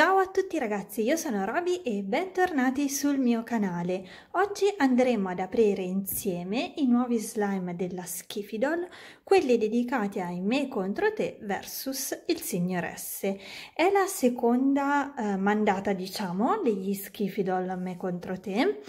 Ciao a tutti ragazzi, io sono Roby e bentornati sul mio canale. Oggi andremo ad aprire insieme i nuovi slime della Schifidol, quelli dedicati ai me contro te versus il signor S. È la seconda eh, mandata, diciamo, degli Schifidol me contro te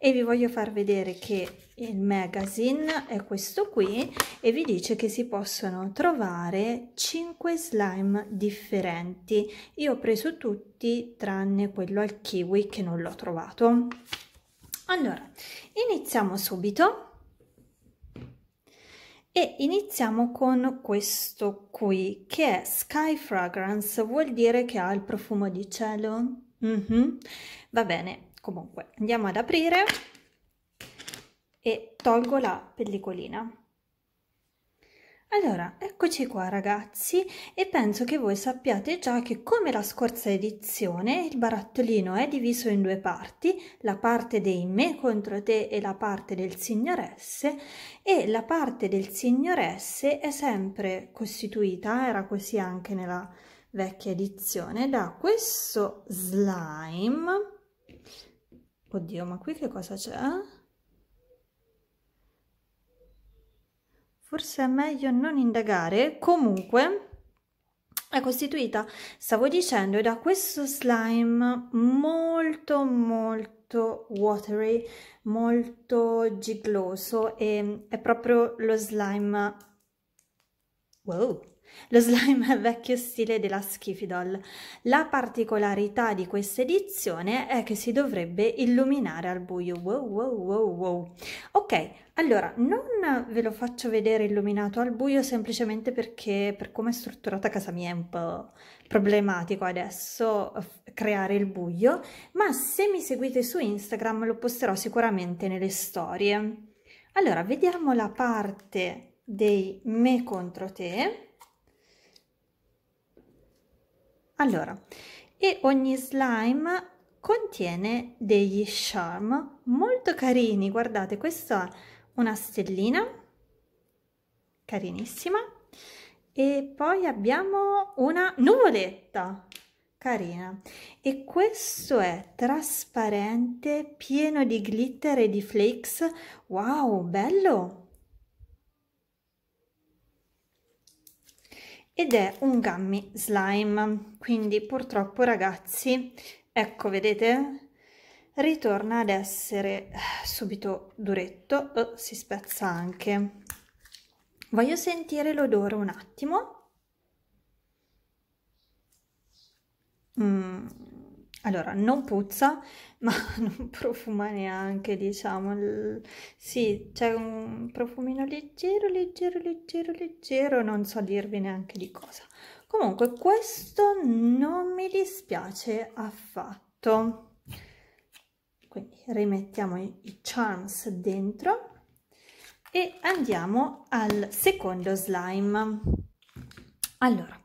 e vi voglio far vedere che il magazine è questo qui e vi dice che si possono trovare 5 slime differenti io ho preso tutti tranne quello al kiwi che non l'ho trovato allora iniziamo subito e iniziamo con questo qui che è Sky Fragrance, vuol dire che ha il profumo di cielo? Mm -hmm. Va bene, comunque andiamo ad aprire e tolgo la pellicolina allora, eccoci qua ragazzi e penso che voi sappiate già che come la scorsa edizione il barattolino è diviso in due parti, la parte dei me contro te e la parte del signor S e la parte del signor S è sempre costituita, era così anche nella vecchia edizione, da questo slime Oddio, ma qui che cosa c'è? Ah? Forse è meglio non indagare. Comunque, è costituita, stavo dicendo, da questo slime molto molto watery, molto gigloso e è proprio lo slime... Wow! Lo slime è vecchio stile della Schifidol. La particolarità di questa edizione è che si dovrebbe illuminare al buio. Wow, wow, wow, wow. Ok, allora non ve lo faccio vedere illuminato al buio semplicemente perché per come è strutturata casa mia è un po' problematico adesso creare il buio, ma se mi seguite su Instagram lo posterò sicuramente nelle storie. Allora, vediamo la parte dei me contro te Allora, e ogni slime contiene degli charm molto carini. Guardate, questa è una stellina, carinissima. E poi abbiamo una nuvoletta, carina. E questo è trasparente, pieno di glitter e di flakes. Wow, bello! ed è un gummy slime quindi purtroppo ragazzi ecco vedete ritorna ad essere subito duretto oh, si spezza anche voglio sentire l'odore un attimo mm allora non puzza ma non profuma neanche diciamo sì c'è un profumino leggero leggero leggero leggero non so dirvi neanche di cosa comunque questo non mi dispiace affatto quindi rimettiamo i, i charms dentro e andiamo al secondo slime allora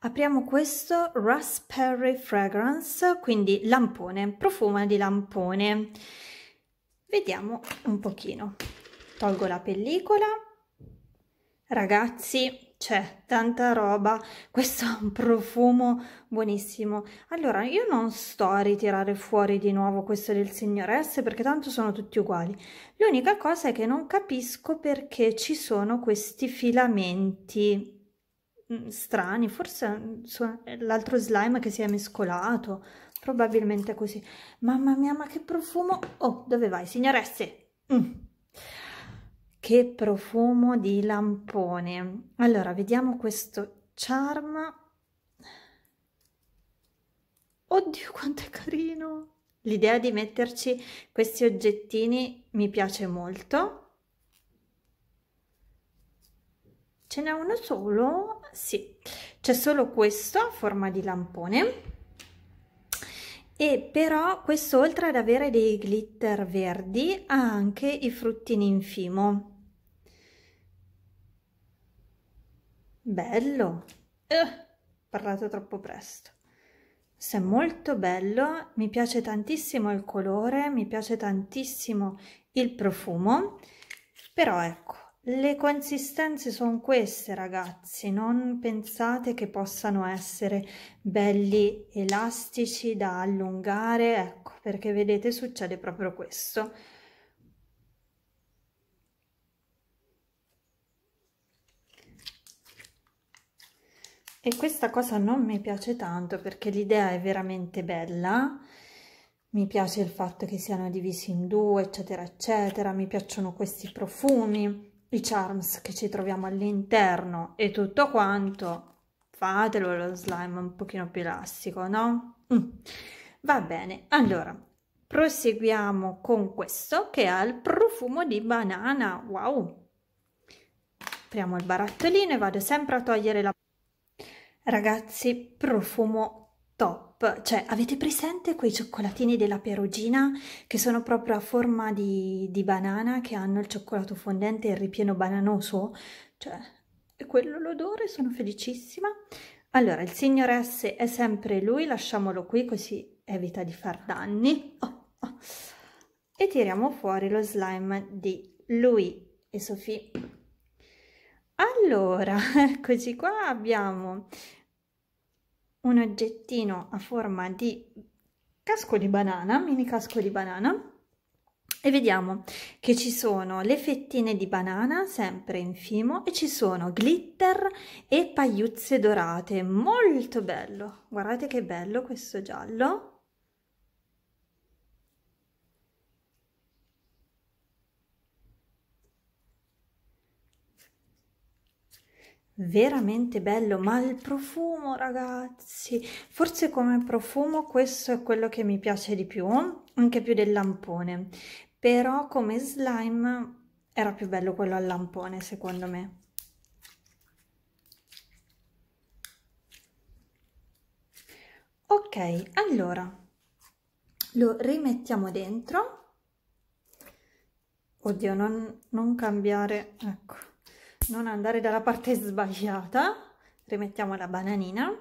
Apriamo questo Raspberry Fragrance, quindi lampone, profumo di lampone. Vediamo un pochino. Tolgo la pellicola. Ragazzi, c'è tanta roba. Questo è un profumo buonissimo. Allora, io non sto a ritirare fuori di nuovo questo del signor S perché tanto sono tutti uguali. L'unica cosa è che non capisco perché ci sono questi filamenti Mm, strani, forse l'altro slime che si è mescolato, probabilmente così. Mamma mia, ma che profumo! Oh, dove vai, signoresse? Mm. Che profumo di lampone. Allora, vediamo questo charm. Oddio, quanto è carino! L'idea di metterci questi oggettini mi piace molto. ce n'è uno solo sì c'è solo questo a forma di lampone e però questo oltre ad avere dei glitter verdi ha anche i fruttini in fimo bello eh, ho parlato troppo presto questo è molto bello mi piace tantissimo il colore mi piace tantissimo il profumo però ecco le consistenze sono queste ragazzi non pensate che possano essere belli elastici da allungare ecco perché vedete succede proprio questo e questa cosa non mi piace tanto perché l'idea è veramente bella mi piace il fatto che siano divisi in due eccetera eccetera mi piacciono questi profumi i charms che ci troviamo all'interno e tutto quanto, fatelo lo slime un pochino più elastico, no? Mm. Va bene, allora, proseguiamo con questo che ha il profumo di banana, wow! Apriamo il barattolino e vado sempre a togliere la... Ragazzi, profumo top, cioè avete presente quei cioccolatini della Perugina che sono proprio a forma di, di banana che hanno il cioccolato fondente e il ripieno bananoso? Cioè, è quello l'odore, sono felicissima. Allora, il signor S è sempre lui, lasciamolo qui così evita di far danni. Oh, oh. E tiriamo fuori lo slime di lui e Sofì. Allora, eccoci qua, abbiamo un oggettino a forma di casco di banana, mini casco di banana e vediamo che ci sono le fettine di banana sempre in fimo e ci sono glitter e pagliuzze dorate molto bello guardate che bello questo giallo veramente bello ma il profumo ragazzi forse come profumo questo è quello che mi piace di più anche più del lampone però come slime era più bello quello al lampone secondo me ok allora lo rimettiamo dentro oddio non, non cambiare ecco non andare dalla parte sbagliata rimettiamo la bananina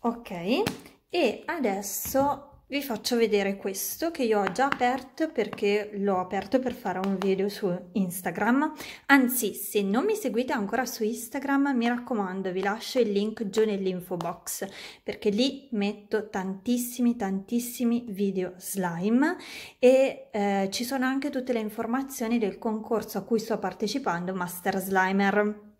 ok e adesso vi faccio vedere questo che io ho già aperto perché l'ho aperto per fare un video su Instagram. Anzi, se non mi seguite ancora su Instagram, mi raccomando, vi lascio il link giù nell'info box perché lì metto tantissimi tantissimi video slime e eh, ci sono anche tutte le informazioni del concorso a cui sto partecipando, Master Slimer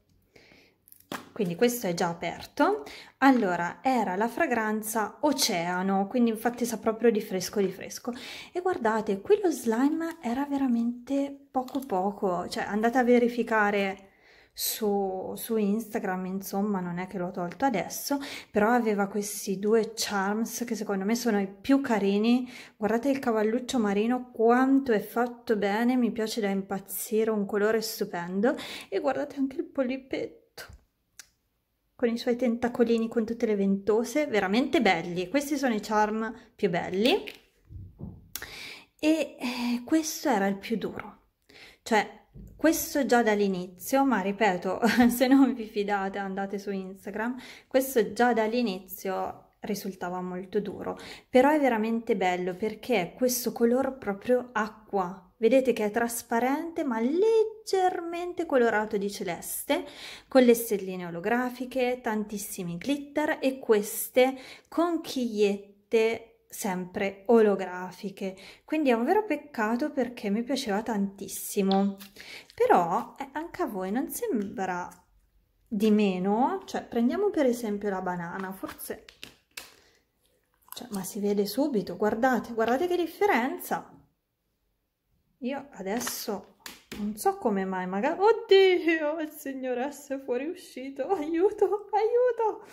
quindi questo è già aperto allora era la fragranza oceano quindi infatti sa proprio di fresco di fresco e guardate qui lo slime era veramente poco poco cioè andate a verificare su, su instagram insomma non è che l'ho tolto adesso però aveva questi due charms che secondo me sono i più carini guardate il cavalluccio marino quanto è fatto bene mi piace da impazzire un colore stupendo e guardate anche il polipetto con i suoi tentacolini con tutte le ventose, veramente belli. Questi sono i charm più belli e eh, questo era il più duro. Cioè, questo già dall'inizio, ma ripeto, se non vi fidate andate su Instagram, questo già dall'inizio risultava molto duro, però è veramente bello perché è questo color proprio acqua, Vedete che è trasparente ma leggermente colorato di celeste, con le stelline olografiche, tantissimi glitter e queste conchigliette sempre olografiche. Quindi è un vero peccato perché mi piaceva tantissimo. Però eh, anche a voi non sembra di meno, cioè prendiamo per esempio la banana, forse... Cioè, ma si vede subito, guardate, guardate che differenza! io adesso non so come mai magari oddio il signor S è fuoriuscito aiuto aiuto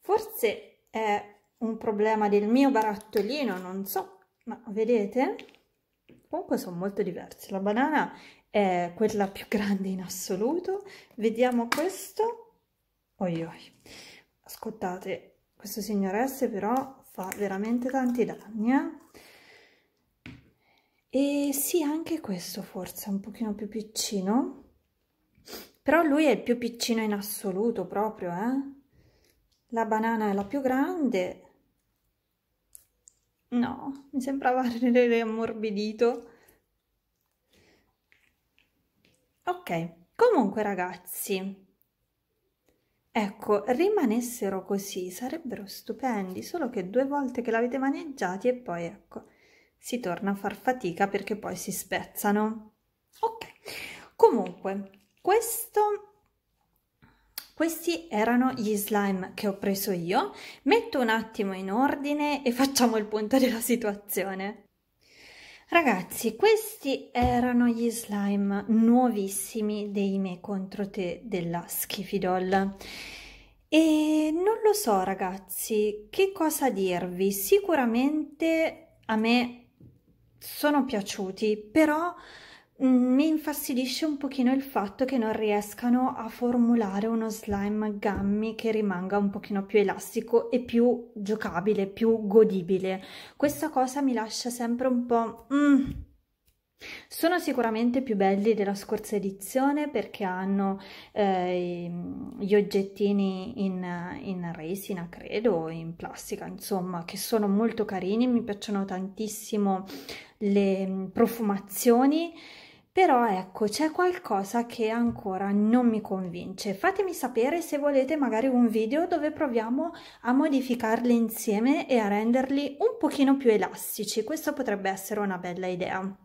forse è un problema del mio barattolino non so ma vedete comunque sono molto diversi la banana è quella più grande in assoluto vediamo questo oi oi ascoltate questo signor S però fa veramente tanti danni eh? e sì anche questo forse è un pochino più piccino però lui è il più piccino in assoluto proprio eh? la banana è la più grande no mi sembrava ammorbidito ok comunque ragazzi Ecco, rimanessero così, sarebbero stupendi, solo che due volte che l'avete maneggiati e poi ecco, si torna a far fatica perché poi si spezzano. Ok, comunque questo questi erano gli slime che ho preso io. Metto un attimo in ordine e facciamo il punto della situazione. Ragazzi, questi erano gli slime nuovissimi dei Me contro te della Schifidol. E non lo so ragazzi, che cosa dirvi? Sicuramente a me sono piaciuti, però mm, mi infastidisce un pochino il fatto che non riescano a formulare uno slime gummy che rimanga un pochino più elastico e più giocabile, più godibile. Questa cosa mi lascia sempre un po'... Mm. Sono sicuramente più belli della scorsa edizione perché hanno eh, gli oggettini in, in resina, credo, in plastica, insomma, che sono molto carini, mi piacciono tantissimo le mm, profumazioni, però ecco, c'è qualcosa che ancora non mi convince. Fatemi sapere se volete magari un video dove proviamo a modificarli insieme e a renderli un pochino più elastici. Questo potrebbe essere una bella idea.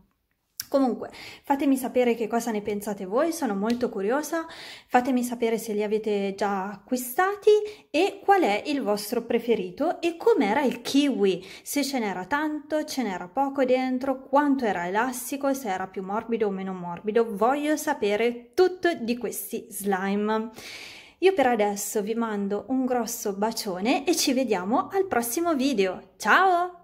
Comunque, fatemi sapere che cosa ne pensate voi, sono molto curiosa, fatemi sapere se li avete già acquistati e qual è il vostro preferito e com'era il kiwi, se ce n'era tanto, ce n'era poco dentro, quanto era elastico, se era più morbido o meno morbido, voglio sapere tutto di questi slime. Io per adesso vi mando un grosso bacione e ci vediamo al prossimo video. Ciao!